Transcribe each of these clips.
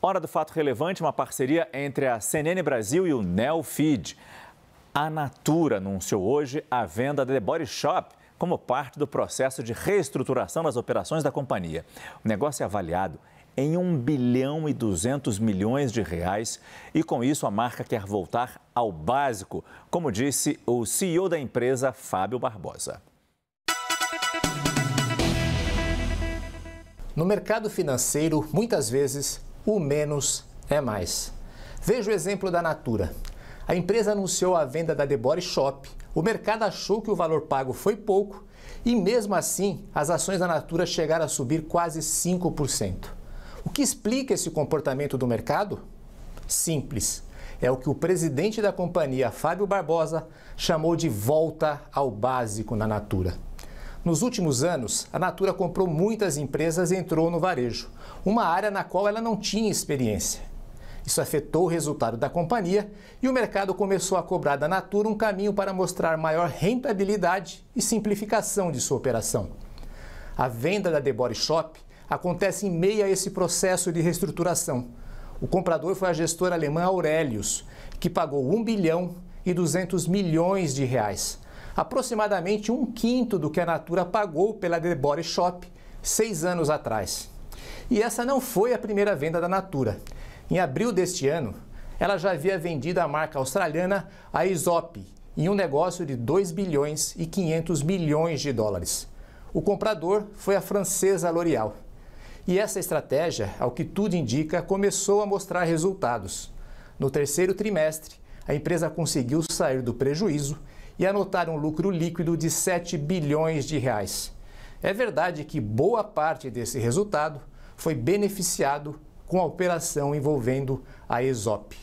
Hora do Fato Relevante, uma parceria entre a CNN Brasil e o Neofeed. A Natura anunciou hoje a venda da The Body Shop como parte do processo de reestruturação das operações da companhia. O negócio é avaliado em 1 bilhão e 200 milhões de reais e com isso a marca quer voltar ao básico, como disse o CEO da empresa, Fábio Barbosa. No mercado financeiro, muitas vezes o menos é mais. Veja o exemplo da Natura. A empresa anunciou a venda da The Shop, o mercado achou que o valor pago foi pouco e, mesmo assim, as ações da Natura chegaram a subir quase 5%. O que explica esse comportamento do mercado? Simples. É o que o presidente da companhia, Fábio Barbosa, chamou de volta ao básico na Natura. Nos últimos anos, a Natura comprou muitas empresas e entrou no varejo, uma área na qual ela não tinha experiência. Isso afetou o resultado da companhia e o mercado começou a cobrar da Natura um caminho para mostrar maior rentabilidade e simplificação de sua operação. A venda da The Body Shop acontece em meio a esse processo de reestruturação. O comprador foi a gestora alemã Aurelius, que pagou 1 bilhão e 200 milhões de reais aproximadamente um quinto do que a Natura pagou pela The Body Shop seis anos atrás. E essa não foi a primeira venda da Natura. Em abril deste ano, ela já havia vendido a marca australiana a Aesop em um negócio de 2 bilhões e 500 milhões de dólares. O comprador foi a francesa L'Oréal. E essa estratégia, ao que tudo indica, começou a mostrar resultados. No terceiro trimestre, a empresa conseguiu sair do prejuízo e anotaram um lucro líquido de 7 bilhões de reais. É verdade que boa parte desse resultado foi beneficiado com a operação envolvendo a ESOP.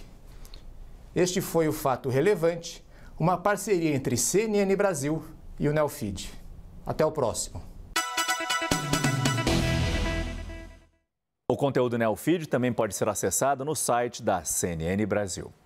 Este foi o fato relevante, uma parceria entre CNN Brasil e o Nelfeed. Até o próximo. O conteúdo Nelfeed também pode ser acessado no site da CNN Brasil.